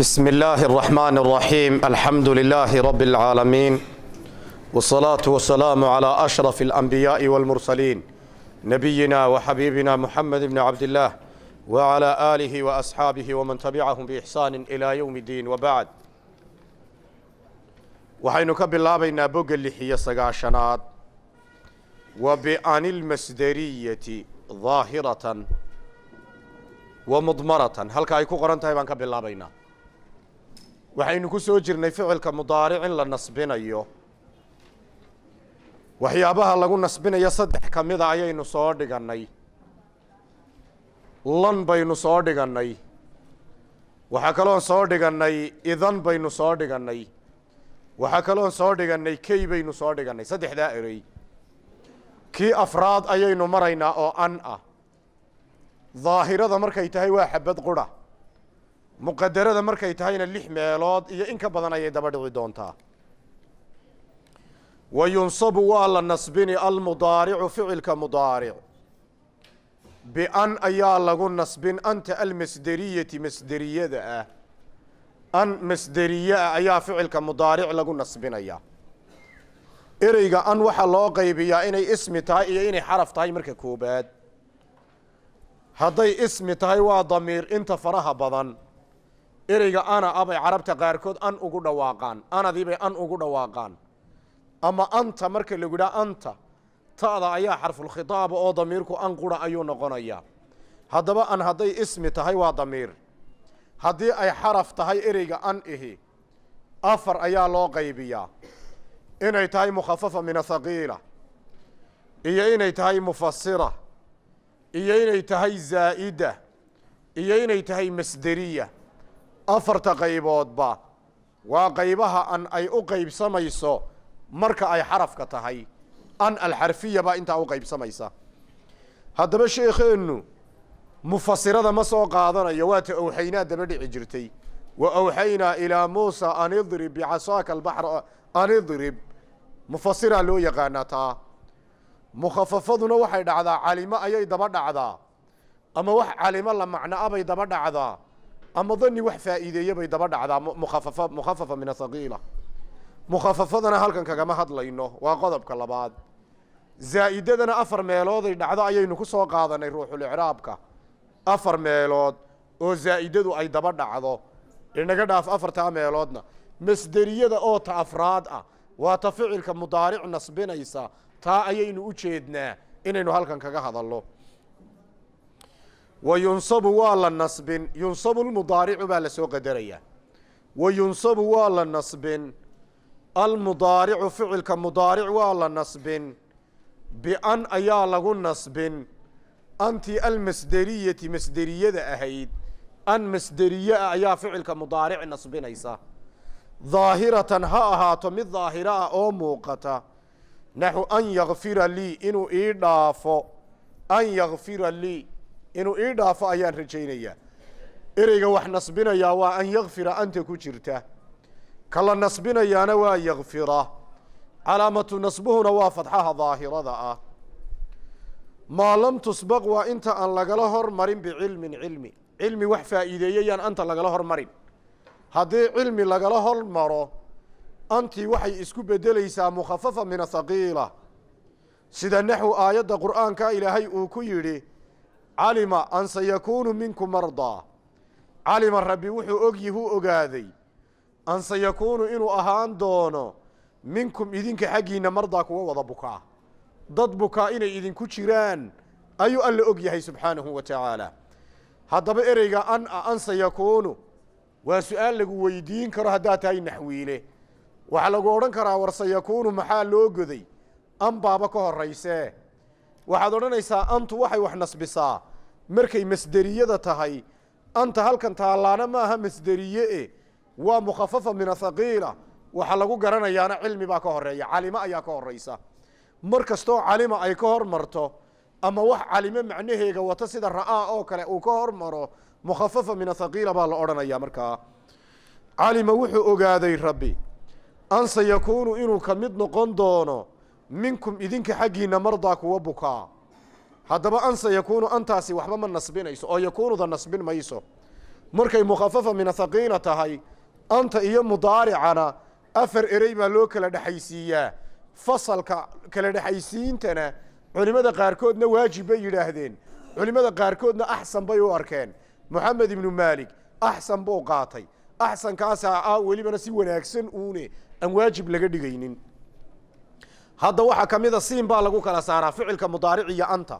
بسم الله الرحمن الرحيم الحمد لله رب العالمين والصلاة والسلام على أشرف الأنبياء والمرسلين نبينا وحبيبنا محمد بن عبد الله وعلى آله وأصحابه ومن تبعهم بإحسان إلى يوم الدين وبعد وحينك بالله بينا bogga اللي هي سقاشنات وبأن المسدرية ظاهرة ومضمرة هل كايكو قرنتها بانك بالله بينا waxaynu ku soo jirnay ficilka mudaaric in la nasbinayo waxyaabaha lagu nasbinayo saddex ka mida ayaynu soo dhigannay lan baynu soo dhigannay waxaa kaloon soo dhigannay idan baynu soo dhigannay waxaa kaloon soo dhigannay key baynu soo dhigannay saddexdaa erey kii afraad ayaynu maraynaa oo an ah daahirada markay tahay waa xabad qura muqadarada markay tahayna lix meelood iyo in ka badan ayay daba dhici doontaa wa yunsabu waa la nasbini almudaaricu ficilka mudaaric bian ayaa lagu nasbin anta almasderiyati masderiyada ah an masderiye ah ayaa ficilka mudaaric lagu nasbinaya ereyga an waxaa loo qaybiyaa inay ismi tahay iyo inay xaraf tahay marka koobaad hadday ismi tahay waa damiir inta faraha badan ereyga ana abay carabta qaarkood an ugu dhawaaqaan anadiibay an ugu dhawaaqaan ama anta marka lagu idhaha anta ta'da ayaa xarfulkhitaaba oo damiirku an qura ayuu noqonayaa haddaba an hadday ismi tahay waa damiir haddii ay xaraf tahay ereyga an ihi afar ayaa loo qaybiyaa inay tahay mukhafafa min athaqiila iyo inay tahay mufasira iyo inay tahay zaa'ida iyo inay tahay masderiya afarta qayboodba waa qaybaha an ay u qaybsamayso marka ay xarafka tahay an alxarfiya baa intaa u qaybsamaysa haddaba sheekheennu mufasirada ma soo qaadanayo waata awxaynaa daba dhici jirtay wa awxaynaa ilaa muusa an idrib bicasaaka albaxr an idrib mufasiraa loo yaqaanaa taa mukhafafaduna waxay dhacdaa calimo ayay daba dhacdaa ama wax calimo la macno abay daba dhacdaa ama dani wax faa'iideeya bay daba dhacdaa mukafafa mukhafafa min ahaqiila mukhafafadana halkan kagama hadlayno waa qodobka labaad zaa'idadana afar meelooday dhacdo ayaynu ku soo qaadanay icraabka afar meelood oo zaa'idadu ay daba dhacdo inaga dhaaf afartaa meeloodna masderiyada oo ta afraad ah waa ta ficilka mudaaric nasbinaysa taa ayaynu u jeednaa inaynu halkan kaga hadalno wayunsabu waa la nasbin yunsabu lmudaaricu baa la soo qadaraya wayunsabu waa la nasbin almudaaricu ficilka mudaaric waa la nasbin bian ayaa lagu nasbin anti almasderiyati masderiyada ahayd an masderiye ah ayaa ficilka mudaaric nasbinaysa daahiratan ha ahaato mid daahira ah oo muuqata naxu an yakfira lii inuu ii dhaafo an yakfira lii inuu ii dhaafo ayaan rajaynayaa ereyga wax nasbinayaa waa an yakfira anta ku jirta ka la nasbinayaana waa yakfira calaamatu nasbuhuna waa fadxaha daahirada ah maa lam tusbaq waa inta aan lagala hormarin bicilmin cilmi cilmi wax faa'iideeyayaan anta lagala hormarin haddii cilmi lagala hormaro antii waxay isku bedelaysaa mukhafafa min ahaqiila sida naxwi aayadda qur'aanka ilaahay uu ku yidhi calima an sayakuunu minkum mardaa calima rabbi wuxuu ogyihuu ogaaday an sayakuunu inuu ahaan doono minkum idinka xaggiinna mardaa kuwa wada bukaa dad bukaa inay idinku jiraan ayuu alla og yahay subxaanahu wa tacaala haddaba ereyga an a an sayakuunu waa su-aal lagu weydiin karo haddaad tahay naxwiile waxaa lagu odhan karaa war sayakuunu maxaa loo goday an baaba ka horraysee waxaad odhanaysaa antu waxay wax nasbisaa markay masderiyada tahay anta halkan taallaana maaha masderiye e waa mukhafafa min athaqiila waxa lagu garanayaana cilmi baa ka horreeya calima ayaa ka horreysa mar kastoo calima ay ka hormarto ama wax calimo macnaheega wata sida ra'aa oo kale uu ka hormaro mukhafafa min athaqiila baa la odhanayaa markaa calima wuxuu ogaaday rabbi an sayakuunu inuu ka mid noqon doono minkum idinka xaggiinna mardaa kuwa bukaa haddaba anse yakuunu antaasi waxba ma nasbinayso oo yakuunuda nasbin mayso markay mukhafafa min ahaqiila tahay anta iyo mudaaricana afar erey baa loo kala dhexaysiiyaa fasalka kala dhexaysiintana culimmada qaarkoodna waajib bay yidhaahdeen culimmada qaarkoodna axsan bay u arkeen moxamed ibnu maalik axsan buu qaatay axsankaasaa ah welibana si wanaagsan uune aan waajib laga dhigaynin hadda waxaa ka mida siin baa lagu kala saaraa ficilka mudaaric iyo anta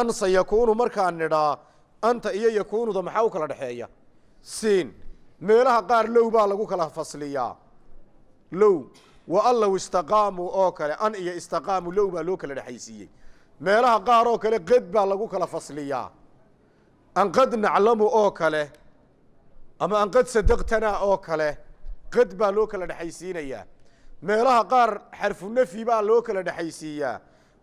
an sa yakuunu markaan nidhaa anta iyo yakuunuda maxaa u kala dhexeeya siin meelaha qaar low baa lagu kala fasliyaa low wa allow istaqaamuu oo kale an iyo istaqaamu low baa loo kala dhexaysiiyey meelaha qaar oo kale qad baa lagu kala fasliyaa an qad naclamu oo kale ama an qad sadaqtanaa oo kale qad baa loo kala dhexaysiinayaa meelaha qaar xarfunafi baa loo kala dhexaysiiyaa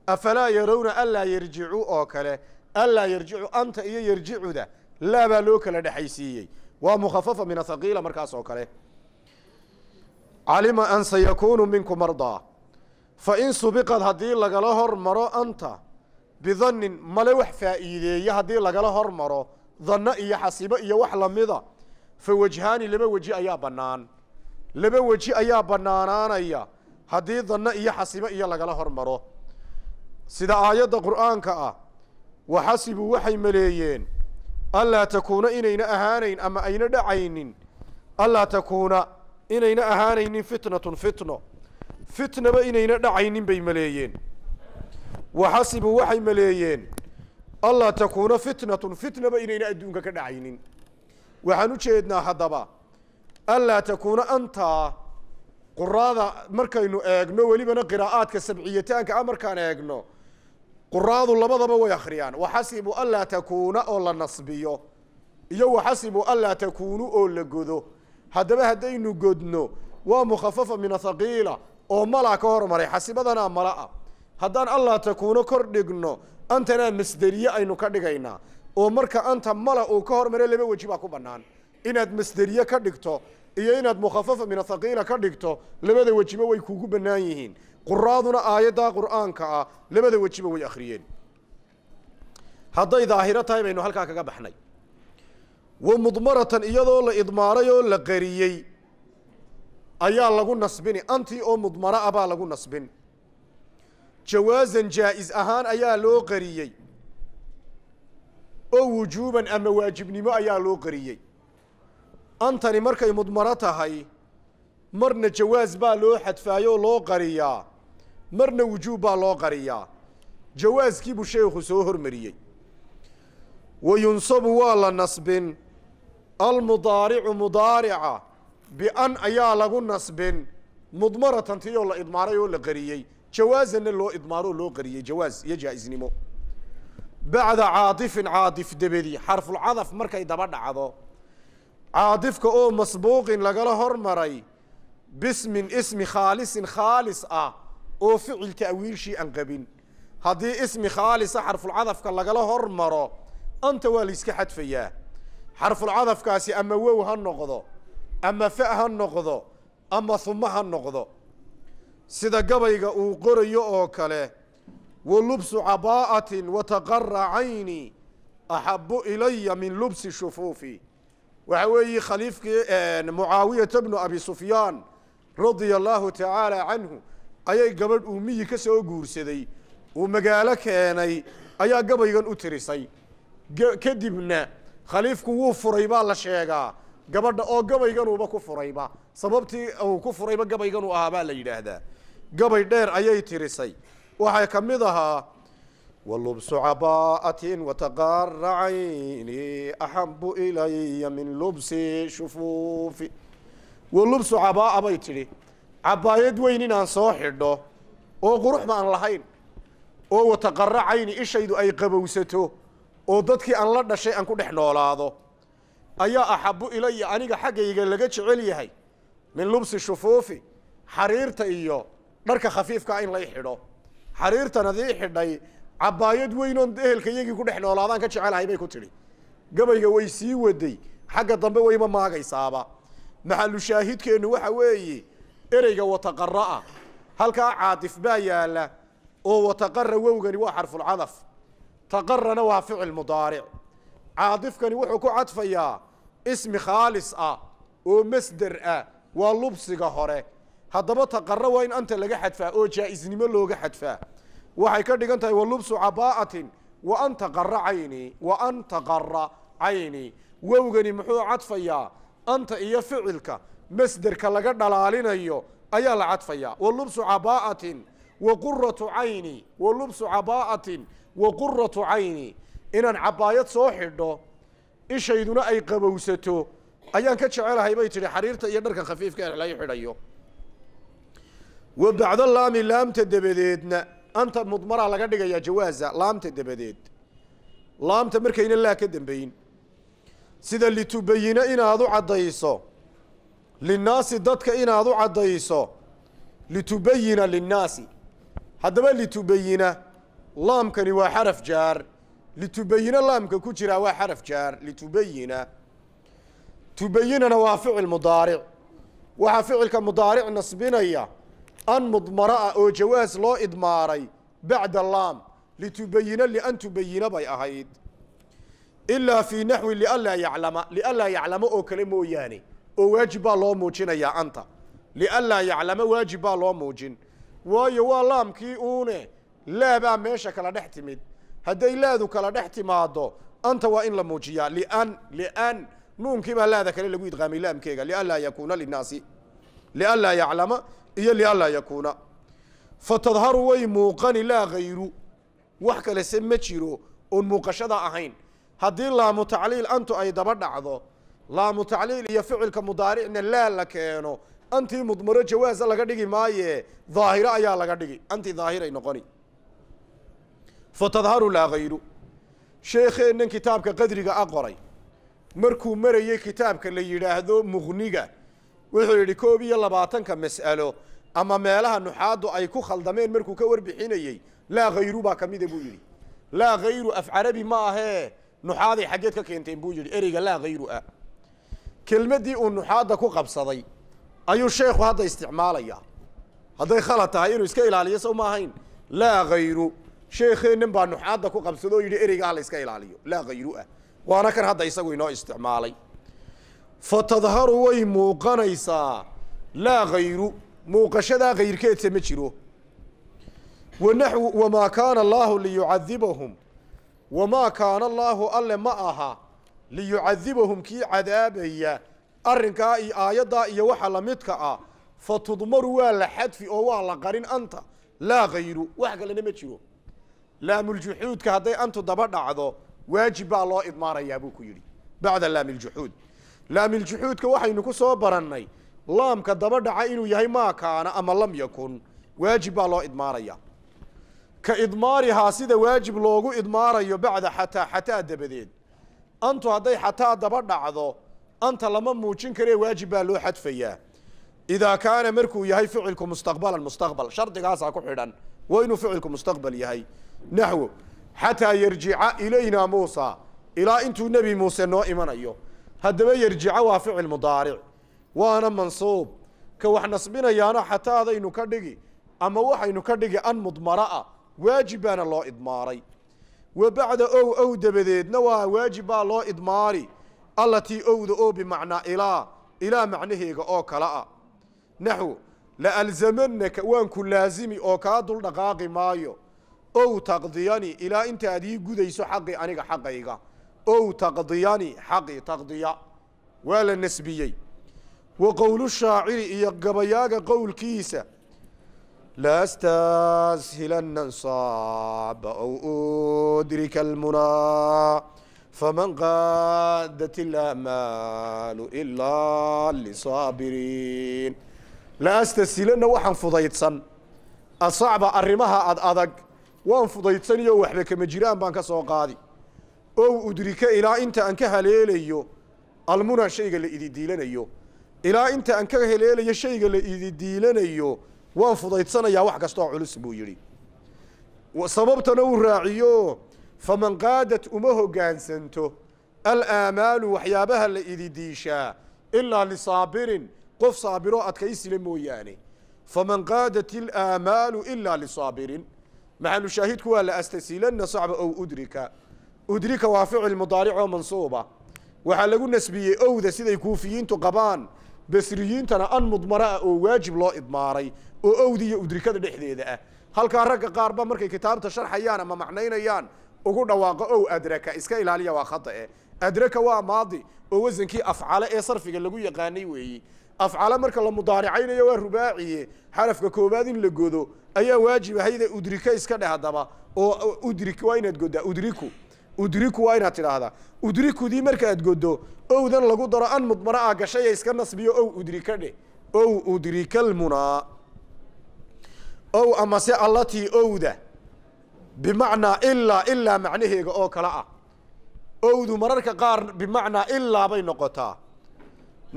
afalaa yarowna anlaa yarjicu oo kale anlaa yarjicu anta iyo yarjicuda laa baa loo kala dhexaysiiyey waa mukhafafa min ahaqiila markaas oo kale calima an sayakuunu minku mardaa fa in subiqad haddii lagala hormaro anta bidannin male wax faa'iideeye haddii lagala hormaro danno iyo xasibo iyo wax lamida fa wajhaani laba weji ayaa bannaan laba weji ayaa bannaanaanaya haddii danno iyo xasibo iyo lagala hormaro sida aayadda qur'aanka ah waxasibuu waxay maleeyeen allaa takuuna inayna ahaanayn ama ayna dhacaynin allaa takuuna inayna ahaanaynin fitnatun fitno fitnaba inayna dhacaynin bay maleeyeen wa xasibuu waxay maleeyeen allaa takuuna fitnatun fitnaba inayna adduunka ka dhacaynin waxaan u jeednaa haddaba anlaa takuuna anta quraada markaynu eegno welibana qiraa'aadka sabciyataanka a markaan eegno quraadu labadaba way akriyaan waxasibu anlaa takuuna oo la nasbiyo iyo waxasibu anlaa takuunu oo la godo haddaba haddaynu godno waa mukhafafa min athaqiila oo malaa ka hormaray xasibadanaa mala'a haddaan allaa takuuno kor dhigno antanaa masderiye aynu ka dhigaynaa oo marka anta mala uu ka hormaro laba weji baa ku bannaan inaad masderiye ka dhigto iyo inaad mukhafafa min athaqiila ka dhigto labada wejiba way kugu bannaan yihiin quraaduna aayaddaa qur'aanka ah labada wejiba way akhriyeen hadday daahiro tahay baynu halkaa kaga baxnay wa mudmaratan iyadoo la idmaaray oo la qariyey ayaa lagu nasbini antii oo mudmara ah baa lagu nasbin jawaazan jaa'iz ahaan ayaa loo qariyey oo wujuuban ama waajibnimo ayaa loo qariyey antani markay mudmaro tahay marna jawaas baa loo xadfaayo oo loo qariyaa marna wujuub baa loo qariyaa jawaaskii buu sheekhu soo hormariyey wa yunsabu waa la nasbin almudaaricu mudaarica bian ayaa lagu nasbin mudmaratan tiyoo la idmaaray oo la qariyey jawaazanna loo idmaaroo loo qariyey jawaas iyo jaaisnimo bacda caatifin caatif dabadi xarfulcadaf markay daba dhacdo caadifka oo masbuuqin lagala hormaray bismin ismi khaalisin khaalis ah oo ficil ta'wiilshii aan qabin haddii ismi khaalisa ah xarfulcadafka lagala hormaro anta waa layska xadfayaa xarfulcadafkaasi ama wow ha noqdo ama fa ha noqdo ama huma ha noqdo sida gabayga uu qorayo oo kale wa lubsu cabaa'atin wataqaracayni axabu ilaya min lubsi shufuufi waxa weeye khaliifkii mucaawiyata bnu abi sufyaan radia allahu tacaala canhu ayay gabadh uu miyi ka soo guursaday uu magaalo keenay ayaa gabaygan u tirisay kadibna khaliifku wuu furay baa la sheegaa gabadha oo gabayganuuba ku furayba sababtii uu ku furayba gabayganuu ahaa baa la yidhaahdaa gabay dheer ayay tirisay waxaa ka mid ahaa ولبس عباءة وتقار عيني أحب إلي من لبس شفوفي ولبس عباءة بيتري cabaayad weyn inaan soo xidho oo qurux baan lahayn oo wataqara cayni ishaydu ay qabowsato oo dadkii aan la dhashay aan ku dhex noolaado ayaa axabbu ilaya aniga xaggayga laga jecel yahay min lubsi shufuufi xariirta iyo dharka khafiifkaa in lay xidho xariirtan adii xidhay cabaayad weyn oon ehelka iyagii ku dhex noolaadaan ka jecelahay bay ku tidhi gabayga way sii waday xagga dambe wayma maagaysaaba maxalu shaahidkeennu waxa weeye ereyga wataqara ah halkaa caadif baa yaalla oo wataqara wowgani waa xarfulcadaf taqarana waa ficil mudaaric caadifkani wuxuu ku cadfayaa ismi khaalis ah oo masder ah waa lubsiga hore haddaba taqara waa in anta laga xadfaa oo jaa-isnimo looga xadfaa waxay ka dhigan tahay walubsu cabaa'atin wa anta taqara cayni wa anta qara cayni wowgani muxuu cadfayaa anta iyo ficilka masderka laga dhalaalinayo ayaa la cadfayaa walubsu cabaa'atin wa quratu cayni wa lubsu cabaa'atin wa quratu cayni inaan cabaayad soo xidho ishayduna ay qabowsato ayaan ka jecelahay bay tidhi xariirta iyo dharka khafiifka ee la xidhayo wa bacda laami laamta dabadeedna anta mudmaraa laga dhigayaa jawaaza laamta dabadeed laamta markayna laa ka dambeyn sida litubayino inaad u caddayso linnaasi dadka inaad u caddayso litubayina linnaasi haddaba litubayina laamkani waa xaraf jaar litubayina laamka ku jiraa waa xaraf jaar litubayina tubayinana waa ficil mudaaric waxaa ficilka mudaaric nasbinaya an mudmara ah oo jawaas loo idmaaray bacda laam litubayina lian tubayina bay ahayd ilaa fii naxwi lianlaa yaclama lianlaa yaclama oo kale mooyaane oo waajib baa loo muujinayaa anta lianlaa yaclama waajib baa loo muujin waayo waa laamkii uune laabaa meesha kala dhex timid hadday laadu kala dhex timaado anta waa in la muujiyaa lian lian nuunkiibaa laada kale lagu idqaamay laamkeega lianlaa yakuuna linaasi lianlaa yaclama iyo lianlaa yakuuna fa tadharu way muuqani laa hayru wax kalese ma jiro oon muuqashada ahayn haddii laamu tacliil antu ay daba dhacdo laamu tacliil iyo ficilka mudaaricna laa la keeno antii mudmaro jawaasa laga dhigi maaye daahiro ayaa laga dhigi antii daahiray noqoni fa tadharu laa hayru sheekheennan kitaabka qadriga a qoray markuu marayey kitaabka la yidhaahdo muqniga wuxuu yidhi koob iyo labaatanka mas'alo ama meelaha nuxaadu ay ku khaldameen markuu ka warbixinayey laa hayru baa ka mida buu yidhi laa hayru af carabi ma ahee nuxaaday xaggeed ka keenteen buu yidhi ereyga laa hayru ah kelmaddii uu nuxaadda ku qabsaday ayuu sheekhu hadda isticmaalayaa hadday khalad tahay inuu iska ilaaliyo sow ma ahayn laa hayru sheekheennan baa nuxaadda ku qabsado oo yidhi ereyga ah la iska ilaaliyo laa hayru ah waana kan hadda isagu inoo isticmaalay fatadharu way muuqanaysaa laa hayru muuqashadaa hayrkeedse ma jiro wanaxwu wamaa kaana allaahu liyucadibahum wamaa kaana allaahu alle ma aha liyucadibahum kii cadaabaya arrinkaa iyo aayaddaa iyo waxa la midka ah fa tudmaru waa la xadfi oo waa la qarin anta laa hayru wax kalena ma jiro laamuljuxuudka hadday antu daba dhacdo waajib baa loo idmaarayaa buu ku yidhi bacda laamiljuxuud laamiljuxuudka waxaynu ku soo barannay laamka daba dhaca inuu yahay maa kaana ama lam yakun waajib baa loo idmaaraya ka idmaarihaa sida waajib loogu idmaarayo bacda xataa xataa dabadeed antu hadday xataa daba dhacdo anta lama muujin karee waajib baa loo xadfayaa idaa kaana markuu yahay ficilku mustaqbalan mustaqbal shardigaasaa ku xidhan waa inuu ficilku mustaqbal yahay naxwo xataa yarjica ilaynaa muusa ilaa intuu nebi muuse noo imanayo haddaba yarjica waa ficil mudaaric waana mansuub ka wax nasbinayaana xataa adaynu ka dhigi ama waxaynu ka dhigi an mudmara ah waajib baana loo idmaaray wa bacda ow ow dabadeedna waa waajib baa loo idmaari allatii owda oo bimacnaa ilaa ilaa macnaheega oo kala ah naxwu alzamannaka waan ku laazimi oo kaa dul dhaqaaqi maayo ow taqdiyani ilaa intaad ii gudayso xaqii aniga xaqayga ow taqdiyani xaqi taqdiya waa la nasbiyey wa qowlu shaaciri iyo gabayaaga qowlkiisa laastashilanna nsaaba ow udrika almunaa faman qaadat ilamaalu ilaa lisaabiriin laastasilanna waxaan fudaydsan asacba arrimaha ad adag waan fudaydsaniyoo waxba kama jiraan baan ka soo qaadi ow udrika ilaa inta aan ka haleelayo almuna shayga la ididiilanayo ilaa inta aan ka haleelayo shayga la idi diilanayo waan fudaydsanayaa wax kastooo culus buu yidhi sababtana uu raaciyo faman qaadat uma hogaansanto alaamaalu waxyaabaha la ididiishaa ilaa lisaabirin qof saabiroo adkaysile mooyaane faman qaadat ilaamaalu ilaa lisaabirin maxalushaahidku waa la astasiilanna sacba ow udrika udrika waa ficil mudaaricoo mansuuba waxaa lagu nasbiyey owda siday kuufiyiintu qabaan basriyiintana an mudmara ah oo waajib loo idmaaray oo owda iyo udrikada dhexdeeda ah halkaa ragga qaarba markay kitaabta sharxayaan ama macnaynayaan ugu dhawaaqo ow adraka iska ilaaliya waa khada khadae eh. adraka waa maadi oo wasankii afcale ee sarfiga lagu yaqaanay weeyi afcale marka la mudaaricaynayo waa rubaaciye xarafka koobaad in la godo ayaa waajib ahayda udrika iska dheh haddaba oo udri waa inaad godaa udriku udriku waa inaad tidhaahdaa udrikudii markaaad goddo owdan lagu daro an mudmara ah gashaya iska nasbiyo ow udrika dheh ow udrikalmunaa ow amase allatii owda bimacnaa ilaa ilaa macnaheega oo kale ah owdu mararka qaar bimacnaa ilaa bay noqotaa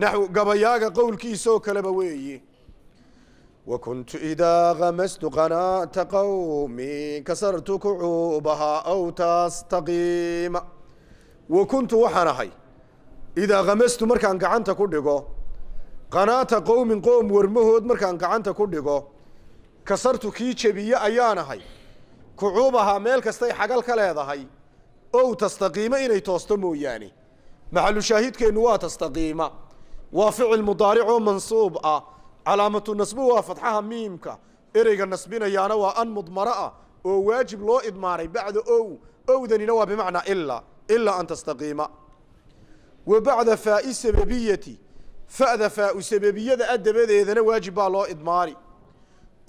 naxw gabayaaga qowlkiisoo kaleba weeye وكنت إذا غمست قناة قومي كسرت كعوبها أو تستقيم وكنت وحنحي إذا غمست مركان قعنت كدقو قناة قوم قوم ورمهود مركان قعنت كدقو كسرت كي جبية أيانحي كعوبها ميل كستي حقل كليدهي أو تستقيم إني توستمو يعني محل شاهد كإنه تستقيم وفعل مضارع منصوب أه calaamatu nasbu waa fadxaha miimka ereyga nasbinayaana waa an mudmara ah oo waajib loo idmaaray bacda ow owdanina waa bimacnaa ilaa ilaa an tastaqiima wa bacda faai sababiyati fa'da faau sababiyada a dabadeedana waajib baa loo idmaari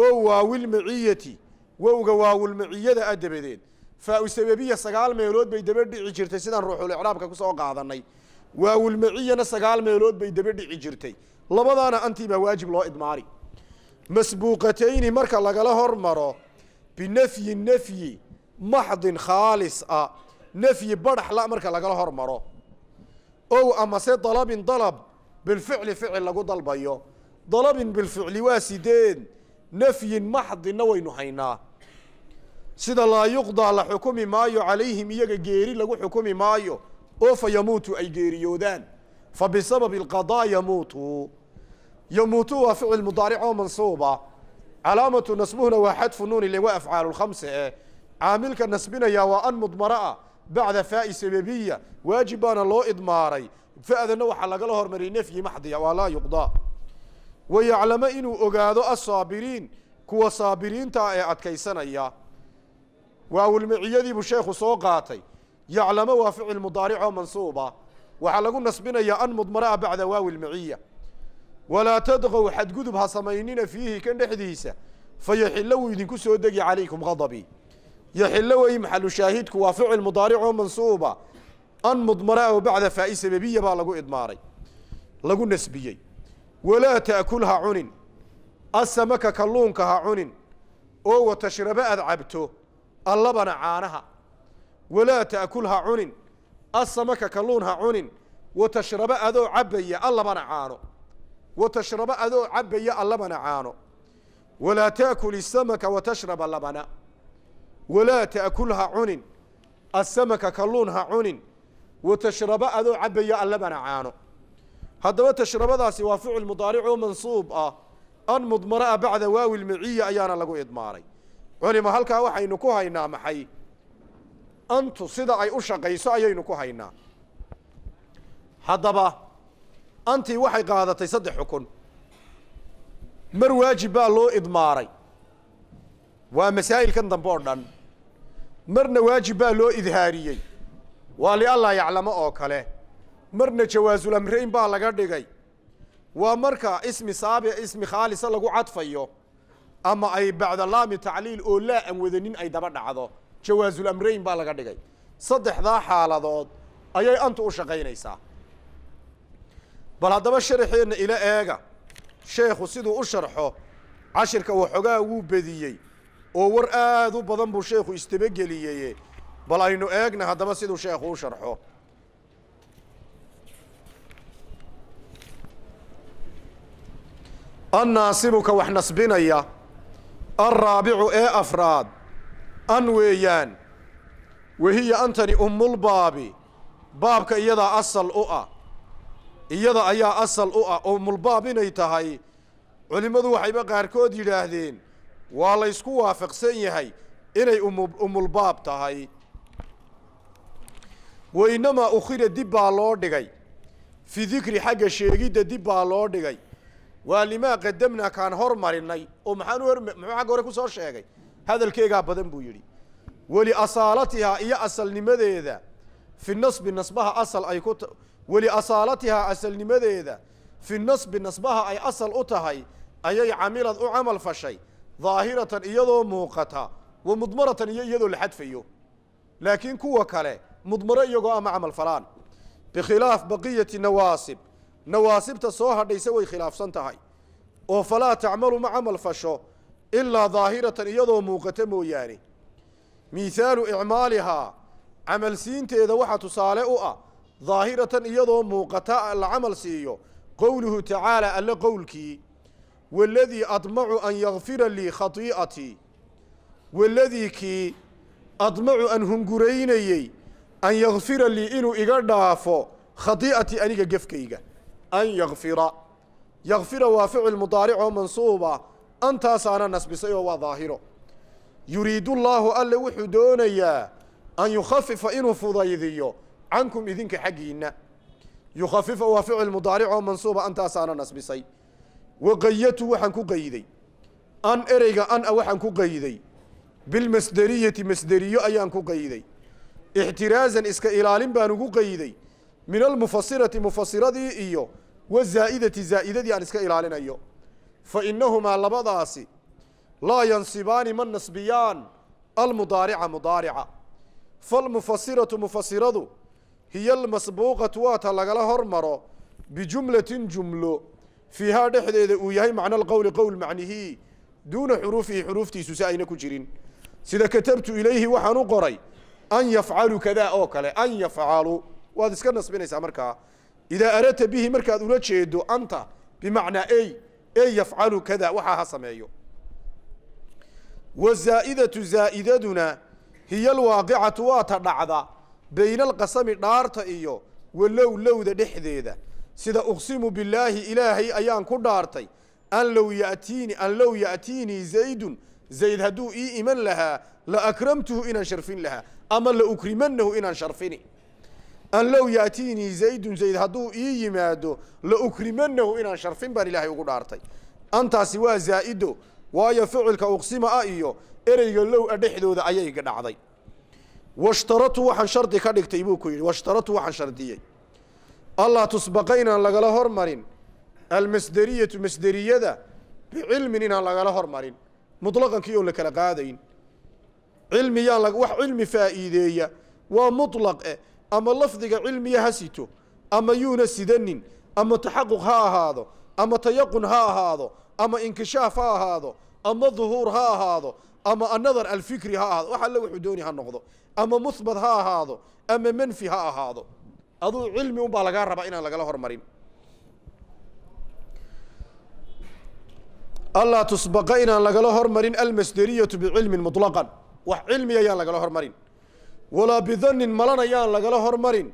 o waawilmaciyati wowga waawilmaciyada a dabadeed faau sababiya sagaal meelood bay daba dhici jirtay sidaan ruuxulicraabka ku soo qaadannay waawilmaciyana sagaal meelood bay daba dhici jirtay labadaana antii baa waajib loo idmaari masbuuqatayni marka lagala hormaro binafyi nafyi maxdin khaalis a nafyi badhaxla marka lagala hormaro ow amase dalabin dalab bilficli ficil lagu dalbayo dalabin bilficli waa sideed nafyin maxdinna waynu haynaa sida laa yuqdaa la xukumi maayo calayhim iyaga geeri lagu xukumi maayo oo fa yamuutu ay geeriyoodaan fa bisababi alqadaa yamuutu yamuutu waa ficil mudaaric oo mansuuba calaamatu nasbuhuna waa xadfu nuuni le waa afcaalu lkhamse eh caamilka nasbinayaa waa an mudmara ah bacda faai sababiya waajib baana loo idmaaray fa'dana waxaa lagala hormariyay nefyi maxdiya waa laa yuqdaa wayaclama inuu ogaado asaabiriin kuwa saabiriintaa ee adkaysanaya waawilmiciyadiibuu sheekhu soo qaatay yaclamo waa ficil mudaaricoo mansuuba waxaa lagu nasbinayaa an mudmara ah bacda waawilmaciya walaa tadqow xadgudub ha samaynina fiihi kan dhexdiisa fa yaxillo wuu idinku soo degi calaykum hadabii yaxillo wey maxalu shaahidku waa ficil mudaaricoo mansuuba an mudmaraa oo bacda faa'i sababiya baa lagu idmaaray lagu nasbiyey walaa ta'kul ha cunin asamaka kalluunka ha cunin oo wa tashraba aad cabto allabana caanaha walaa ta'kul ha cunin asamaka kalluun ha cunin wa tashraba adoo cabaya allabana caano watashraba adoo cabaya allabana caano walaa taakul isamaka watashraba labana walaa taakul ha cunin asamaka kalluun ha cunin watashraba adoo cabaya allabana caano haddaba tashrabadaasi waa ficil mudaaric oo mansuub ah an mudmara bacda waawi lmaciya ayaana lagu idmaaray culima halkaa waxaynu ku haynaa maxay antu sida ay u shaqayso ayaynu ku haynaa haddaba antii waxay qaadatay saddex xukun mar waajib baa loo idmaaray waa masaa'ilkan dambe oo dhan marna waajib baa loo idhaariyey waa liallaa yaclamo oo kale marna jawaasul amreyn baa laga dhigay waa marka ismi saabic ismi khaalisa lagu cadfayo ama ay bacda laami tacliil oo laa an wadanin ay daba dhacdo jawaasul amreyn baa laga dhigay saddexdaa xaaladood ayay antu u shaqaynaysaa bal haddaba sharaxeenna ila eega sheekhu siduu u sharxo cashirka waxoogaa wuu bediyey oo war aad u badan buu sheekhu istabageliyeye bal aynu eegna haddaba siduu sheekhu u sharxo annaasibu ka wax nasbinaya alraabicu ee afraad an weeyaan wahiya antani ummulbaabi baabka iyadaa asal u ah iyada ayaa asal u ah oo mulbaab inay tahay culimmadu waxayba qaarkood yidhaahdeen waa laysku waafaqsan yahay inay umulbaab tahay wa innamaa ukhira dib baa loo dhigay fii dikri xagga sheegidda dib baa loo dhigay waa limaa qadamna kaan hor marinay oo maxaan muxuu xagga hore ku soo sheegay hadalkeegaa badan buu yidhi weli asaalatihaa iyo asalnimadeeda fi nasbi nasbaha asal ay ku weliasaalatihaa asalnimadeeda fi nasbi nasbaha ay asal u tahay ayay camilad u camal fashay daahiratan iyadoo muuqata wa mudmaratan iyo iyadoo la xadfayo laakiin kuwa kale mudmaro iyagoo ama camal falaan bikhilaaf baqiyati nawaasib nawaasibta soo hadhayse way khilaafsan tahay oo falaa tacmalu ma camal fasho ilaa daahiratan iyadoo muuqata mooyaane miihaalu icmaalihaa camalsiinteeda waxaa tusaale u ah daahiratan iyadoo muuqata la camal siiyo qowluhu tacaala alle qowlkii waladii admacu an yakfira lii khadii'atii waladii kii admacu an hunguraynayey an yakfira lii inuu iga dhaafo khadii'atii aniga gefkayga an yakfira yakfira waa ficil mudaaric oo mansuuba antaasaana nasbisay oo waa daahiro yuriidu llaahu alle wuxuu doonayaa an yukhafifa inuu fudaydiyo cankum idinka xaggiinna yukafifa waa ficil mudaaric oo mansuuba antaasaana nasbisay waqayatu waxaan ku qayiday an ereyga ana waxaan ku qayiday bilmasderiyati masderiyo ayaan ku qayiday ixtiraazan iska ilaalin baan ugu qayiday min almufasirati mufasiradii iyo wa zaa'idati zaa'idadii aan iska ilaalinayo fa innahumaa labadaasi laa yansibaani ma nasbiyaan almudaarica mudaarica falmufasiratu mufasiradu hiy almasbuuqatu waata lagala hormaro bijumlatin jumlo fiihaa dhexdeeda uu yahay macna alqowli qowl macnihii duuna xuruufihi xuruuftiisu si ayna ku jirin sida katabtu ilayhi waxaan u qoray an yafcalu kadaa oo kale an yafcalu waad iska nasbinaysaa markaa idaa aradta bihi markaad ula jeedo anta bimacnaa ey ey yafcalu kada waxaa ha sameeyo wa zaa'idaduna hiya alwaaqicatu waata dhacda baynaalqasami dhaarta iyo walowlowda dhexdeeda sida uqsimu bilaahi ilaahay ayaan ku dhaartay an low yatiini an low ya'tiinii zaydun zayd hadduu ii iman lahaa la akramtuhu inaan sharfin lahaa ama la ukrimanahu inaan sharfini an low ya'tiinii zaydun zayd hadduu ii yimaado la ukrimanahu inaan sharfin baan ilaahay ugu dhaartay antaasi waa zaa'ido waayo ficilka uqsima a iyo ereyga low a dhexdooda ayay dhacday washtaratu waxaan shardi ka dhigtay buu ku yidhi washtaratu waxaan shardiyey allaa tusbaqa inaan lagala hormarin almasderiyatu masderiyada bicilmin inaan lagala hormarin muطlaqan la kala qaadayn cilmi wax cilmi faa'iideeya waa muطlaq eh ama lafdiga cilmiya ha sito ama yuuna sidanin ama taxaquq ha ahaado ama tayaqun ha ahaado ama inkishaaf ha ahaado ama duhuur ha ahaado ama anadar alfikri ha ahaado wax alle wuxuu dooni ha noqdo ama muhbat ha ahaado ama manfi ha ahaado aduu cilmi unbaa lagaa rabaa inaan lagala hormarin allaa tusbaqa inaan lagala hormarin almasderiyatu bicilmin muطlaqan wax cilmiya yaan lagala hormarin walaa bidanin malana yaan lagala hormarin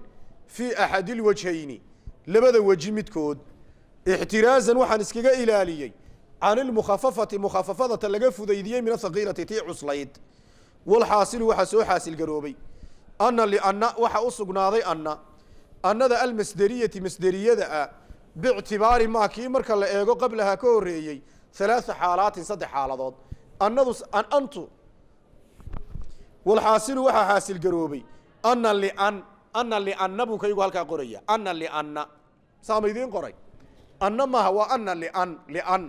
fii axadi اlwajhayni labada weji midkood ixtiraazan waxaan iskaga ilaaliyey can ilmukhafafati mukhafafadata laga fudaydiyey min ahaqiilati tii cuslayd walxaasilu waxaa soo xaasilgaroobay ana lianna waxa u sugnaaday anna annada almasderiyati masderiyada ah bictibaari maa kii marka la eego qablaha ka horreeyey alaaa xaalaatin saddex xaaladood annadu antu walxaasilu waxaa xaasilgaroobay ana lian ana lianna buu kaygu halkaa qoraya ana lianna saama idiin qoray anna maaha waa ana lian lian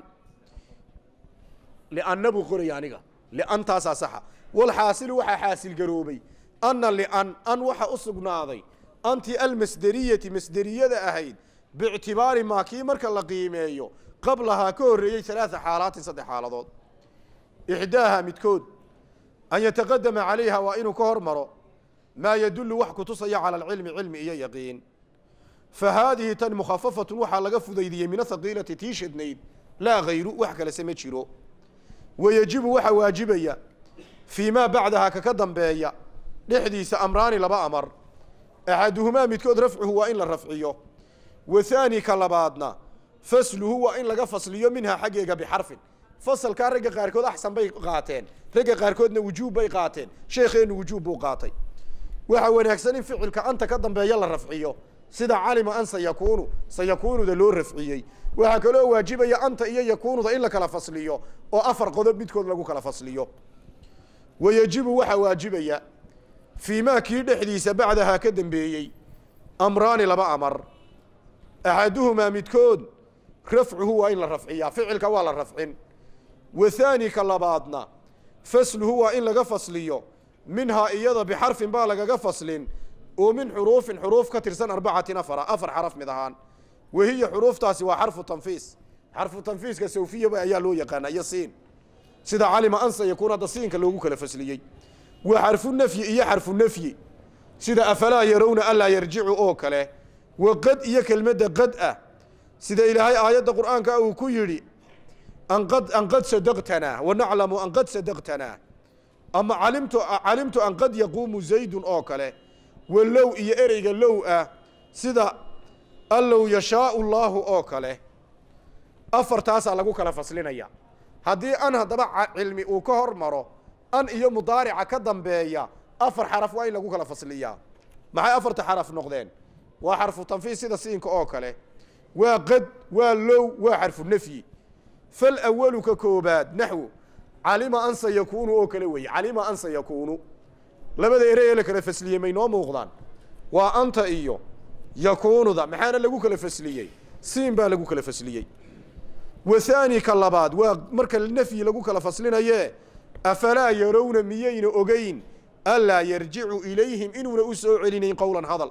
lianna buu qoraya aniga liantaasaa saxa walxaasilu waxaa xaasilgaroobay anna lian an waxa u sugnaaday anti almasderiyati masderiyada ahayd biictibaari maa kii marka la qiimeeyo qablahaa ka horreeyey alaaa xaalaatin saddex xaaladood ixdaaha midkood an yataqadama calayha waa inuu ka hor maro maa yadullu wax kutusaya cala alcilmi cilmi iyo yaqiin fa haadihi tan mukhafafatun waxaa laga fudaydiyey min ahaqiilati tiishadnayd laa hayru wax kalese ma jiro wayejibu waxaa waajibaya fii maa bacdahaa kaka dambeeya dhexdiisa amraani laba amar axaduhumaa midkood rafcuhu waa in la rafciyo wa haani ka labaadna fasluhu waa in laga fasliyo minhaa xaggeega bixarfin fasalkaa ragga qaarkood axsan bay qaateen ragga qaarkoodna wujuub bay qaateen sheekheennu wujuub buu qaatay waxaa wanaagsan in ficilka anta ka dambeeya la rafciyo sida calima an sayakuunu sayakuunuda loo rafciyey waxaa kaloo waajibaya anta iyo yakuunuda in la kala fasliyo oo afar qodob midkood lagu kala fasliyo wayejibu waxaa waajibaya fii maa kii dhexdiisa bacdahaa ka dambeeyey amraani laba amar axaduhumaa midkood rafcuhu waa in la rafciyaa ficilka waa la rafcin wa ka labaadna fasluhu waa in laga fasliyo minhaa iyada bixarfin baa lagaga faslin oo min xuruufin xuruuf ka tirsan arbacatin afara afar xaraf mid ahaan wahiya xuruuftaasi waa xarfu tanfiis xarfu tanfiiska sawfiyaba ayaa loo yaqaanaa yasiin sida calima ansa yakuun hadda siinka loogu kala fasliyey waa xarfu nafyi iyo xarfu nafyi sida afalaa yarowna allaa yarjicu oo kale wa qad iyo kelmadda qad ah sida ilaahay aayadda qur'aanka uu ku yidhi an qad sadaqtanaa wanaclamu an qad sadaqtanaa ama calimtu an qad yaquumu zaydun oo kale wa low iyo ereyga low ah sida allow yashaau llaahu oo kale afartaasaa lagu kala faslinaya haddii an haddaba cilmi uu ka hor maro an iyo mudaarica ka dambeeya afar xaraf waa in lagu kala fasliyaa maxay afarta xaraf noqdeen waa xarfu tanfiis sida siinka oo kale waa qad waa low waa xarfu nafyi falawalu ka koobaad naxwu calima an yakuunu oo kale weeye calima an sayakuunu labada erey ee la kala fasliyey may noo muuqdaan waa anta iyo yakuunuda maxaana lagu kala fasliyey siin baa lagu kala fasliyey wahaani ka labaad waa marka nafyi lagu kala faslinaye afalaa yarowna miyayna ogeyn anlaa yarjicu ilayhim inuuna u soo celinayn qowlan hadal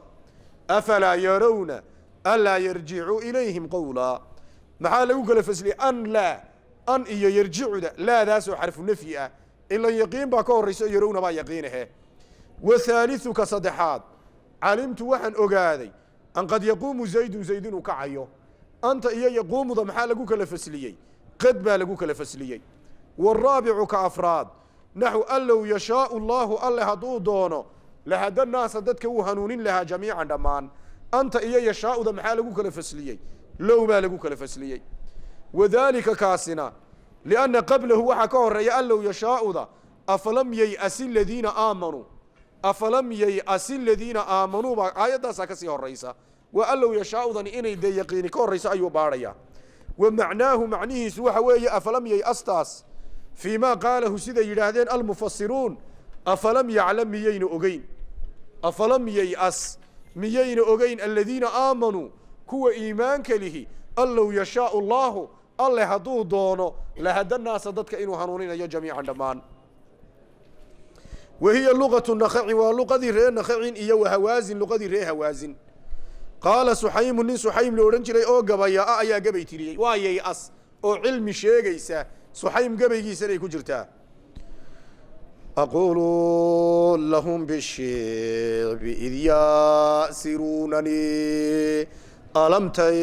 afalaa yarowna anlaa yarjicu ilayhim qowlaa maxaa lagu kala fasliyey an laa an iyo yarjicuda laadaasoo xarfu nafyi ah ilan yaqiin baa ka horrayso yarowna baa yaqiinahe wa haaliuka saddexaad calimtu waxaan ogaaday an qad yaquumu zaydun zayd inuu kacayo anta iyo yaquumuda maxaa lagu kala fasliyey qad baa lagu kala fasliyey waaraabicu ka afraad naxw an low yashaau allaahu alle hadduu doono lahada naasa dadka uu hanuunin lahaa jamiican dhammaan anta iyo yashaauda maxaa lagu kala fasliyey low baa lagu kala fasliyey wadaalika kaasina lianna qablahu waxaa ka horeeya an low yashaauda afalam yeyasi aladiina aamanuu afalam yeyasi aladiina aamanuu baa aayaddaasa ka sii horaysa waa allow yashaaudani inay dee yaqiini ka horrayso ayuu baadhayaa wa macnaahu macnihiisu waxa weeye afalam yay astaas fii maa qaalahu siday yidhaahdeen almufasiruun afalam yaclam miyayna ogeyn afalam yay as miyayna ogeyn aladiina aamanuu kuwa iimaanka lihi allow yashaau llaahu alle hadduu doono lahada naasa dadka inuu hanuuninayo jamiican dhammaan wa hiya luqatu nakaci waa luqadii ree nakacin iyo wahawaasin luqadii ree hawaasin qaala suxaymu nin suxaym la odhan jiray oo gabaya ah ayaa gabay tiriyey waa yay-as oo cilmi sheegaysa suxaym gabaygiisanay ku jirtaa aquulu lahum bishicbi id yaasiruunanii alamtay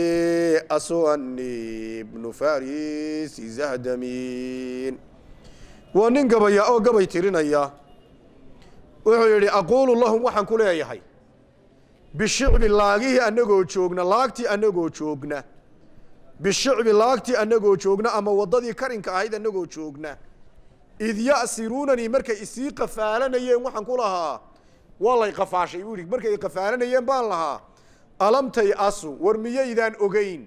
aso ani ibnu farisi zahdamin waa nin gabaya oo gabay tirinaya wuxuu yidhi aquulu lahum waxaan ku leeyahay bishicbi laagihii anagoo joogna laagtii anagoo joogna bishicbi laagtii anagoo joogna ama waddadii karinka ahayd annagoo joogna id yasiruunanii markay isii qafaalanayeen waxaan ku lahaa waa lay qafaashay uhi markay qafaalanayeen baan lahaa alamtay asu war miyaydaan ogeyn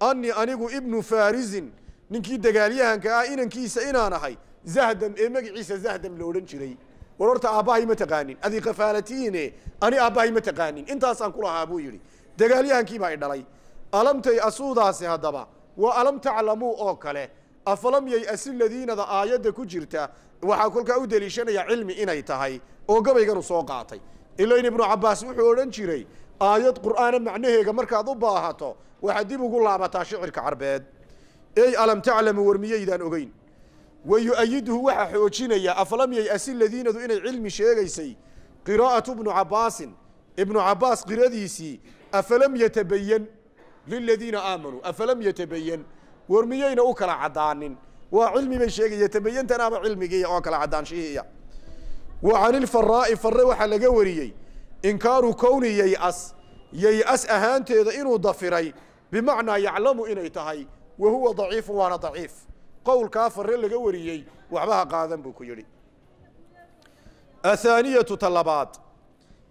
annii anigu ibnu farisin ninkii dagaalyahanka ah inankiisa inaan ahay zahdam ee magiciisa zahdam la odhan jiray war horta aabbahay ma taqaanin adi khafaalatiine ani aabbahay ma taqaanin intaasaan ku lahaa buu yidhi dagaalyahankiibaa i dhalay alamtay asuudaasi haddaba waa alam taclamuu oo kale afalam yay asi ladiinada aayadda ku jirta waxaa kolkaa u deliishanaya cilmi inay tahay oo gabayganu soo qaatay ilayn ibnu cabbaas wuxuu odhan jiray aayad qur'aana macnaheega markaad u baahato waxaad dib ugu laabataa shicirka carbeed ey alam taclamu war miyaydaan ogeyn wayu'ayiduhu waxaa xoojinaya afalam yay'asi ladiinadu inay cilmi sheegaysay qiraa'atu bnu cabaasin ibnu cabaas qiradiisii afalam yatabayan liladiina aamanuu afalam yatabayan war miyayna u kala caddaanin waa cilmi bay sheegaya tabayantana cilmigiiya oo kala caddaanshihiiya wa cani ilfaraa'i farre waxaa laga wariyey inkaaru kowni yay'as yay'as ahaanteeda inuu dafiray bimacnaa yaclamu inay tahay wa huwa daciifun waana daciif qowlkaa fare laga wariyey waxbaha qaadan buu ku yidhi athaaniyatu ta labaad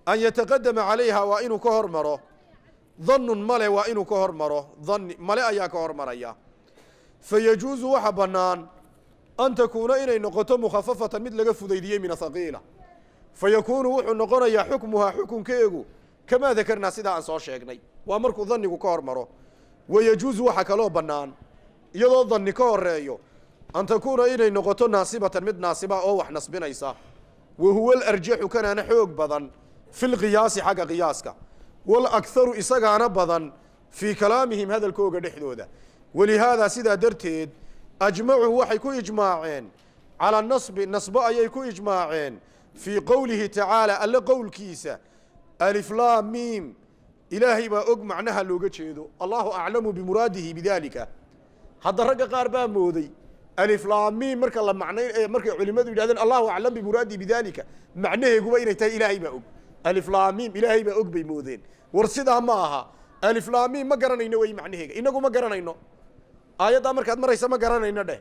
an yataqadama calayha waa inuu ka hor maro dannun male waa inuu ka hor maro dhanni male ayaa ka hor maraya fa waxa bannaan an takuuna inay noqoto mukhafafatan mid laga fudaydiyey min ahaqiila fa yakuunu wuxuu noqonayaa xukmuhaa xukunkeegu kamaa dakarnaa sidaa aan soo sheegnay waa markuu dannigu ka hormaro maro wa yajuusu waxa kaloo bannaan iyadoo danni ka horeeyo an takuuna inay noqoto naasibatan mid naasiba oo wax nasbinaysa wa huwa alarjaxu kanaana xoog badan fi lqiyaasi xagga qiyaaska waalakharu isagaana badan fii kalaamihim hadalkooga dhexdooda walihaada sidaa darteed ajmacuu waxay ku ijmaaceen calaa nasbi nasbo ayay ku ijmaaceen fii qowlihi tacaala alle qowlkiisa aliflaam miim ilaahay baa og macnaha looga jeedo allaahu aclamu bimuraadihi bidalika hadda ragga qaar baa mooday aliflaamiin marka la macnay markay culimmadu yidhahdeen allahu aclam bimuraadii bidaalika macnaheeguba inay tahay ilaahay baa og aliflaamiim ilaahay baa og bay moodeen war sidaa ma aha aliflaamiim ma garanayno wey macnaheega inagu ma garanayno aayaddaa markaad maraysa ma garanayno dheh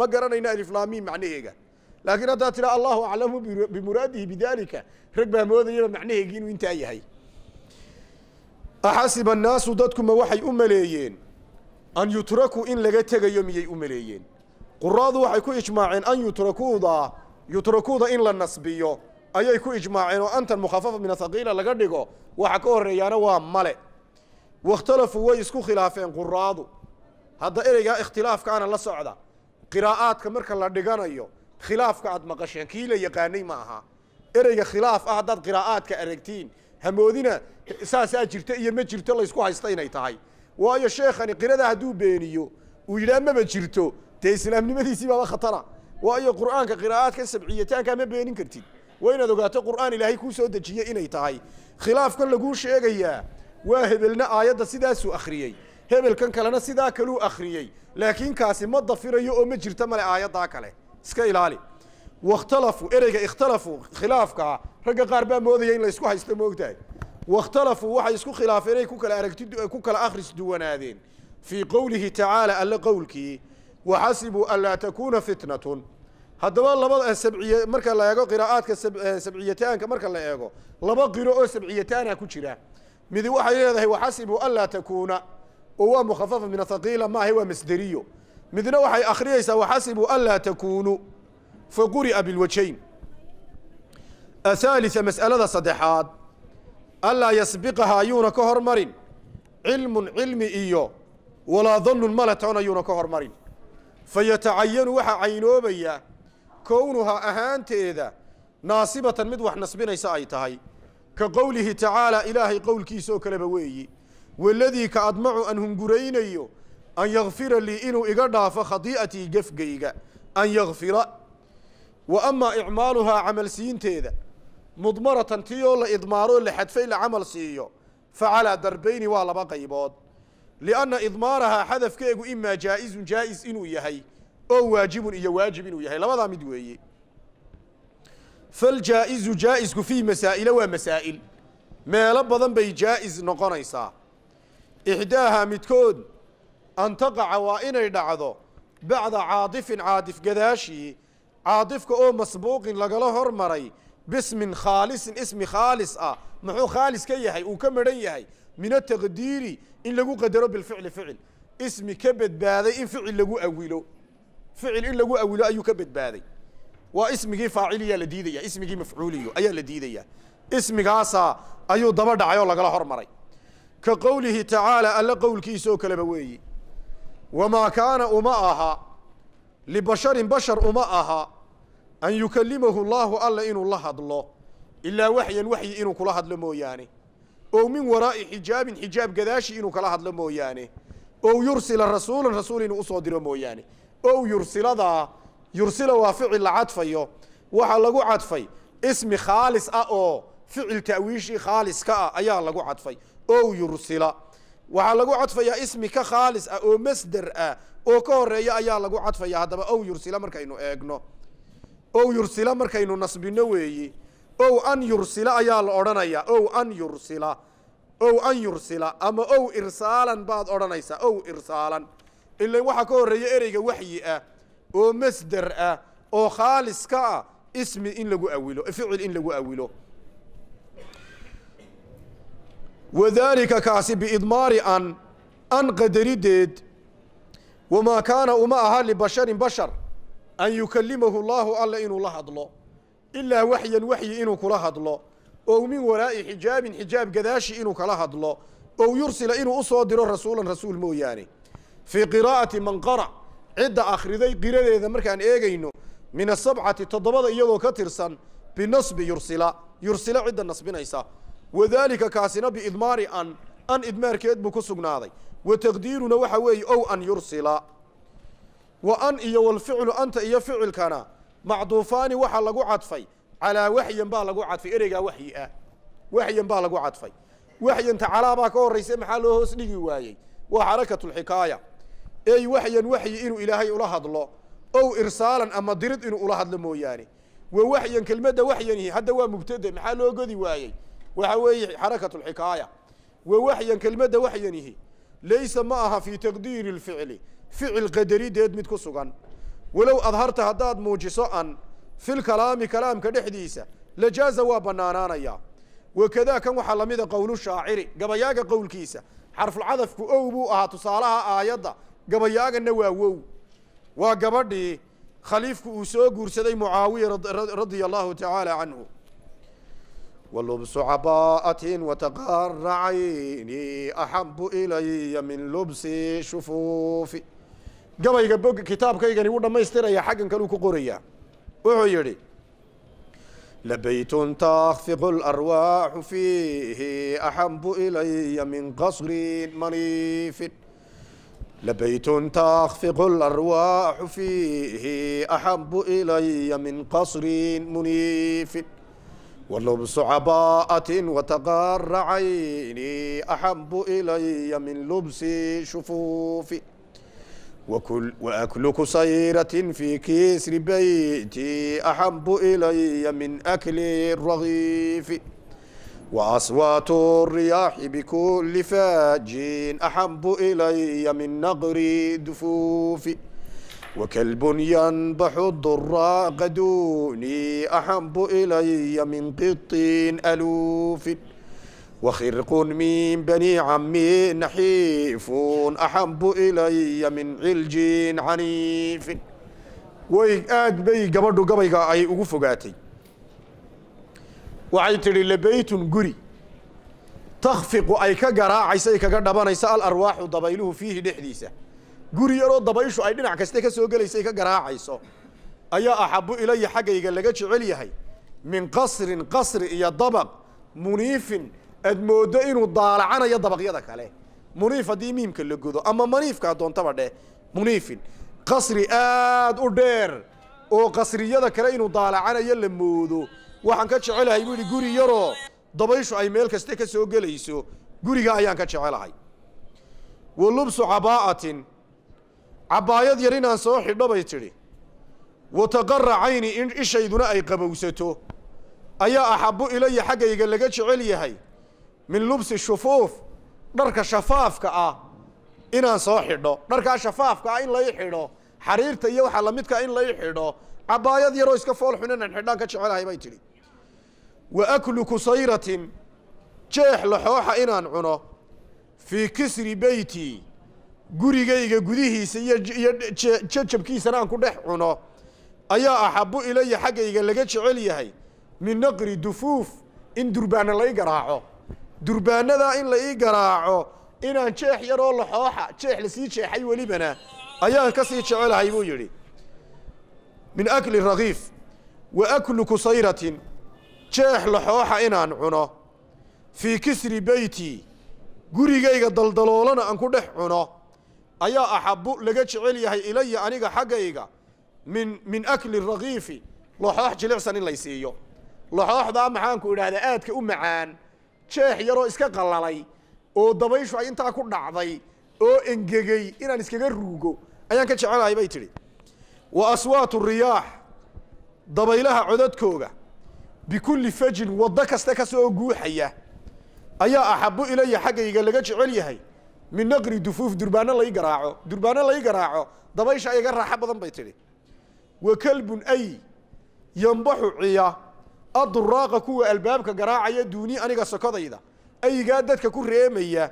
ma garanayno aliflaamiim macnaheega laakiin haddaad tidha allahu aclamu bimuraadihi bidalika rag baa moodayaba macnaheegii inuu intaa yahay axasiba annaasu dadkuma waxay u maleeyeen an yutrakuu in laga tegayo miyay u maleeyeen quraadu waxay ku ijmaaceen an yutrakuuda yutrakuuda in la nasbiyo ayay ku ijmaaceen oo antan mukhafafa min ahaqiila laga dhigo waxa ka horreeyaana waa male wakhtalafuu way isku khilaafeen quraadu hadda ereygaa ikhtilaafkaana la socda qiraa'aadka marka la dhiganayo khilaafka aad maqasheen kii la yaqaanay ma aha ereyga khilaaf ah haddaad qiraa'aadka aragtiin hamoodina saasaa jirta iyo ma jirto laysku haysta inay tahay waayo sheekhani qirada hadduu beeniyo uu yidhaha maba jirto dee islaamnimadiisii baaba khatara waayo qur'aanka qiraa'aadka sabciyataanka ma beenin kartid waa inaad ogaato qur'aan ilaahay kuu soo dejiyey inay tahay khilaafkan laguu sheegayaa waa hebelna aayadda sidaasuu akhriyey hebelkan kalena sidaa kaluu akhriyey laakiin kaasi ma dafirayo oo ma jirto male aayaddaa kale iska ilaali wakhtalafuu ereyga ikhtalafuu khilaafka ragga qaar baa moodaya in laysku haysto moogtahay wakhtalafuu waxay isku khilaafeen ay ku kala aragti ku kala akhris duwanaadeen fii qowlihi tacaala alle qowlkii waxasibuu anlaa takuuna fitnatun haddaba labada sabciy marka la eego qiraa'aadka sabciyataanka marka la eego laba qiro oo sabciyataana ku jira midi waxay leedahay waxasibuu anlaa takuuna oo waa mukhafafa min athaqiila maaha waa masderiyo midna waxay akhriyeysaa waxasibuu anlaa takuunu faquri'a bilwajayn athaalitha mas'alada saddexaad alaa yasbiqahaa yuuna ka hormarin cilmun cilmi iyo walaa dannun malatoona ayuuna ka hormarin fayatacayanu waxaa caynoobaya kownuhaa ahaanteeda naasibatan mid wax nasbinaysa ay tahay ka qowlihi tacaala ilaahay qowlkiisaoo kaleba weeyi waladii ka admacu an hunguraynayo an yakfira lii inuu iga dhaafo khadii'atii gefgayga an yakfira wa amaa icmaaluhaa camalsiinteeda mudmaratan tii oo la idmaaroo la xadfay la camal siiyo facalaa darbayni waa laba qaybood lianna idmaarahaa xadafkeegu imaa jaa'izun jaa'is inuu yahay oo waajibun iyo waajib inuu yahay labadaa mid weeye faljaa'izu jaa'isku fii masaa'ila waa masaa'il meelo badan bay jaa'is noqonaysaa ixdaahaa midkood an taqaca waa inay dhacdo bacda caadifin caadif gadaashii caadifka oo masbuuqin lagala hormaray bismin khaalisin ismi khaalis ah muxuu khaalis ka yahay uu ka maran yahay min ataqdiiri in lagu qadaro bilficli ficil ismi ka badbaaday in ficil lagu awilo ficil in lagu awilo ayuu ka badbaaday waa ismigii faaciliyaa la diidaya ismigii mafcuuliyo ayaa la diidayaa ismigaasaa ayuu daba dhacay lagala hormaray ka qowlihi tacaala alle qowlkiisa kaleba weeye wamaa kaana uma aha libasharin bashar uma aha an yukalimahu allaahu alla inuu la hadlo ilaa waxyan waxyi inuu kula hadlo mooyaane ow min waraa'i xijaabin xijaab gadaashi inuu kala hadlo mooyaane ow yursila rasuulan rasuul inuu usoo diro mooyaane ow yursiladaa yursila waa ficil la cadfayo waxaa lagu cadfay ismi khaalis ah oo ficil ta'wiishii khaaliska ah ayaa lagu cadfay ow yursila waxaa lagu cadfayaa ismi ka khaalis ah oo masder ah oo ka horeeya ayaa lagu cadfaya haddaba ow yursila markaynu eegno ow yursila markaynu nasbino weeye ow an yursila ayaa la odhanayaa ow an yursila ow an yursila ama ow irsaalan baad odhanaysaa ow irsaalan ilan waxaa ka horreeya ereyga waxyi ah oo masder ah oo khaalis ka ah ismi in lagu awilo ficil in lagu awilo wadaalika kaasi biidmaari an an qadarideed wamaa kaana uma aha libasharin bashar an yukalimahu llaahu alle inuu la hadlo ilaa waxyan waxyi inuu kula hadlo ow min waraa'i xijaabin xijaab gadaashi inuu kala hadlo ow yursila inuu u soo diro rasuulan rasuul mooyaane fii qiraa'ati man qara cidda akhriday qiradeeda markaan eegayno min asabcati toddobada iyadoo ka tirsan binasbi yursila yursila cidda nasbinaysa wadaalika kaasina biidmaari an an idmaarkeed buu ku sugnaaday wa taqdiiruna waxa weeye ow an yursila wa an iyo walficlu anta iyo ficilkana macduufaani waxaa lagu cadfay calaa waxyan baa lagu cadfay ereygaa waxyi ah waxyan baa lagu cadfay waxyanta calaabaa ka horraysa maxaa loo hoos dhigi waayey waa xarakatulxikaaya ey waxyan waxyi inuu ilaahay ula hadlo ow irsaalan ama dirid inuu ula hadlo mooyaane wa waxyan kelmadda waxyanihi hadda waa mubtade maxaa loo godi waayey waxa weeye xarakatulxikaaya wa waxyan kelmadda waxyanihi laysa ma aha fii taqdiiri lficli ficil qadarideed mid ku sugan walow adharta haddaad muujiso an fil kalaami kalaamka dhexdiisa la jaaza waa bannaanaanayaa wakadaa kan waxaa lamida qowlu shaaciri gabayaaga qowlkiisa xarfulcadafku ow buu ahaa tusaalaha aayadda gabayaagana waa wow waa gabadhii khaliifku uu soo guursaday mucaawiya radia allahu tacaala canhu wlbs cabaa'atin wataqara cayni axabu ilaya min lubsi shufuufi gabayga bog kitaabkaygani wuu dhammaystiraya xaggan kaluu ku qorayaa wuxuu yidhi labaytun takhfiqu larwaaxu fiihi axabu ilaya min qasrin maniifin labaytun takhfiqu larwaaxu fiihi axabu ilaya min qasrin muniifin walubsu caba'atin wataqaara axabu ilaya min lubsi shufuufi وكل وأكل قصيرة في كسر بيتي أحب إلي من أكل الرغيف وأصوات الرياح بكل فاج أحب إلي من نغر دفوف وكلب ينبح الضر قدوني أحب إلي من قط ألوف وخرق من بني عمي نحيف أحب إلي من علج عنيف way aad bay gabadhu gabayga ay ugu fogaatay waxay tidhi labaytun guri takfiqu ay ka garaacaysa ay kaga dhabanaysa alarwaaxu dabayluhu fiihi dhexdiisa guri yaroo dabayshu ay dhinac kaste ka soo gelaysa ay ka garaacayso ayaa axabu ilaya xaggayga laga jecel yahay min qasrin aada mooddo inuu daalacanayo dabaqyada kale muniif haddii miimka la godo ama maniifka doontaba dheh muniifin qasri aad u dheer oo qasriyada kale inuu daalacanayo la moodo waxaan ka jecelahay buu yidhi guri yaroo dabayshu ay meel kasta ka soo gelayso guriga ayaan ka jecelahay wa lubsu cabaa'atin cabbaayad yar inaan soo xidho bay tidhi wa taqarra cayni in ishayduna ay qabowsato ayaa axabbu ilaya xaggayga laga jecel yahay min lubsi shufuuf dharka shafaafka ah inaan soo xidho dharkaa shafaafka ah in lay xidho xariirta iyo waxaa lamidka ah in lay xidho cabaayad yaroo iska fool xun inaan xidhaan ka jecelahay bay tidhi wa aklu kusayratin jeex laxooxa inaan cuno fii kisri beyti gurigayga gudihiisa iyo iyo jajabkiisana aan ku dhex cuno ayaa axabu ilaya xaggayga laga jecel yahay min naqri dufuuf in durbaana lay garaaco durbaanadaa in la ii garaaco inaan jeex yaroo laxooxa jeex lasii jeexay welibana ayaan ka sii jecelahay buu yidhi min akli rakiif wa aklu kusayratin jeex laxooxa inaan cuno fii kisri beytii gurigayga daldaloolana aan ku dhex cuno ayaa axabbu laga jecel yahay ilaya aniga xaggayga min min akli rakiifi laxoox jilicsan in lay siiyo laxooxdaa maxaanku idhaahdaa aadka u macaan jeex yaroo iska qalalay oo dabayshu ay intaa ku dhacday oo engegay inaan iskaga ruugo ayaan ka jecelahay bay tidhi wa aswaatu riyaax dabaylaha codadkooga bikulli fajin waddo kasta ka soo guuxaya ayaa axabbu ilaya xaggayga laga jecel yahay min naqri dufuuf durbaano lay garaaco durbaano lay garaaco dabaysha ayaga raaxo badan bay tidhi wa kalbun ay yambaxu ciya aduraaqa kuwa albaabka garaacaya duuni aniga sokodayda ayigaa dadka ku reemaya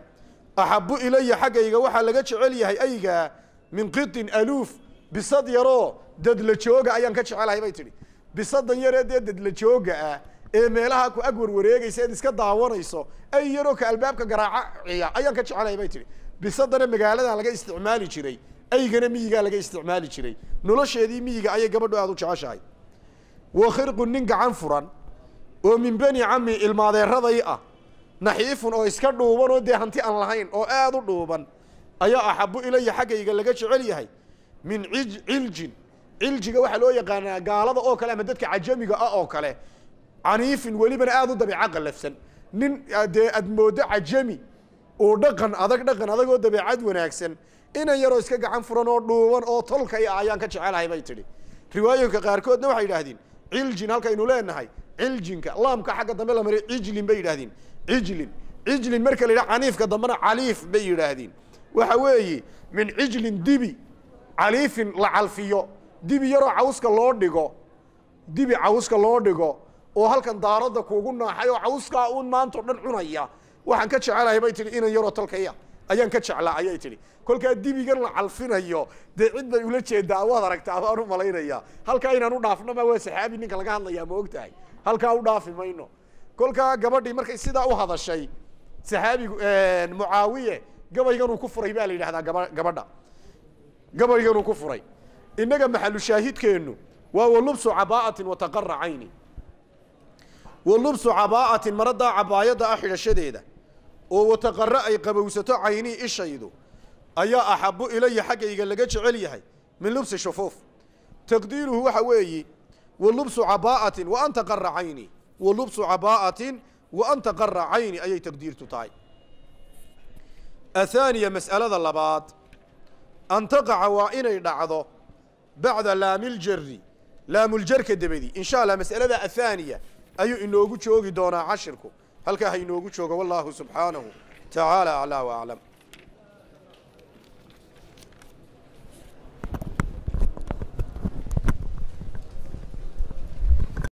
axabu ilaya xaggayga waxaa laga jecel yahay ayigaa min qitin aluuf bisad yaroo dadla jooga ayaan ka jecelahay bay tidhi bisadan yaree dee dadla jooga ah ee meelaha ku ag warwareegaysa eed iska daawanayso ay yaroo ka albaabka garaacaciya ayaan ka jecelahay bay tidhi bisadana magaaladan laga isticmaali jiray aygana miyigaa laga isticmaali jiray nolosheedii miyiga ayay gabadho aad u jeceshahay wa khirqun nin gacan furan oo min bani cami ilmaadeeraday ah naxiifun oo iska dhuuban oo dee hanti aan lahayn oo aad u dhuuban ayaa axabu ilaya xaggayga laga jecel yahay min ciljin ciljiga waxaa loo yaqaanaa gaalada oo kale ama dadka cajamiga ah oo kale caniifin welibana aada u dabeeco qallafsan nin ah, dee aad mooddo cajami uu dhaqan adag dhaqan adag oo dabeecad wanaagsan inan yaroo iska gacan furan oo dhuuban oo tolkay ah ayaan ka jecelahay bay tidhi riwaayooyinka qaarkoodna waxay idhaahdeen ciljin halkaynu leenahay ciljinka laamka xagga dambe la mariyo cijlin bay yidhaahdeen cijlin cijlin marka la yidhaha caniifka dambena caliif bay yidhaahdeen waxa weeye min cijlin dibi caliifin la calfiyo dibi yaroo cawska loo dhigo dibi cawska loo dhigo oo halkan daaradda kuugu naaxay oo cawskaa uun o dhan cunaya waxaan ka jecelahay bay tihi inan yaroo talkaya ayaan ka jeclaa ayay tidhi kolkaa dibigan la calfinayo dee cid bay ula jeedaa waad aragtaa baan u malaynayaa halkaa inaan u dhaafno maa waa saxaabi ninka laga hadlayaa ma og tahay halkaa u dhaafi mayno kolkaa gabadhii markay sidaa u hadashay saxaabigu mucaawiye gabayganuu ku furay baa la yidhahdaa gaba gabadha gabayganuu ku furay innaga maxalu shaahidkeennu waa walubsu cabaa'atin wataqara walubsu cabaa'atin maradaa cabaayadda ah xidhashadeeda oo wataqarre ay qabowsato caynii ishaydu ayaa axabbu ilaya xaggayga laga jecel yahay min lubsi shufuuf taqdiiruhu waxa weeyi wa lubsu cabaa'atin wa an taqara cayni wa cabaa'atin wa an cayni ayay taqdiirtu tahay athaaniya mas'alada labaad an taqaca waa inay dhacdo bacda laamiljari laamuljarka dabadi insha allah mas'alada athaaniya ayuu inoogu joogi doonaa cashirku halkaa hainoogu joogo wallaahu subxaanahu tacaala aclaa wa aclam